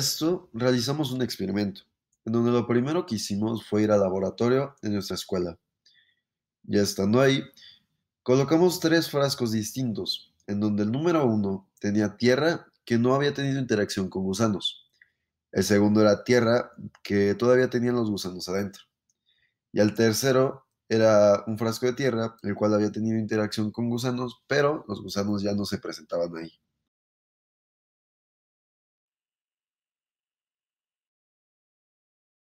esto realizamos un experimento, en donde lo primero que hicimos fue ir al laboratorio de nuestra escuela. Ya estando ahí, colocamos tres frascos distintos, en donde el número uno tenía tierra que no había tenido interacción con gusanos. El segundo era tierra que todavía tenían los gusanos adentro. Y el tercero era un frasco de tierra, el cual había tenido interacción con gusanos, pero los gusanos ya no se presentaban ahí.